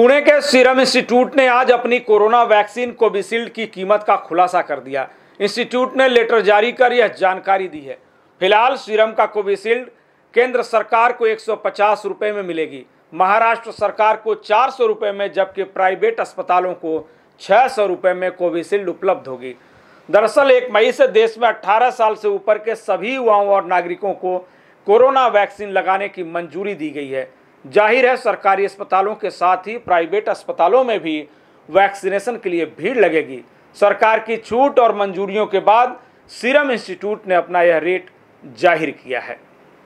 पुणे के serum institute ने आज अपनी कोरोना वैक्सीन कोविशील्ड की कीमत का खुलासा कर दिया इंस्टीट्यूट ने लेटर जारी कर यह जानकारी दी है फिलहाल सीरम का कोविशील्ड केंद्र सरकार को एक सौ में मिलेगी महाराष्ट्र सरकार को चार सौ में जबकि प्राइवेट अस्पतालों को छः सौ में कोविशील्ड उपलब्ध होगी दरअसल एक मई से देश में अट्ठारह साल से ऊपर के सभी युवाओं और नागरिकों को कोरोना वैक्सीन लगाने की मंजूरी दी गई है जाहिर है सरकारी अस्पतालों के साथ ही प्राइवेट अस्पतालों में भी वैक्सीनेशन के लिए भीड़ लगेगी सरकार की छूट और मंजूरियों के बाद सीरम इंस्टीट्यूट ने अपना यह रेट जाहिर किया है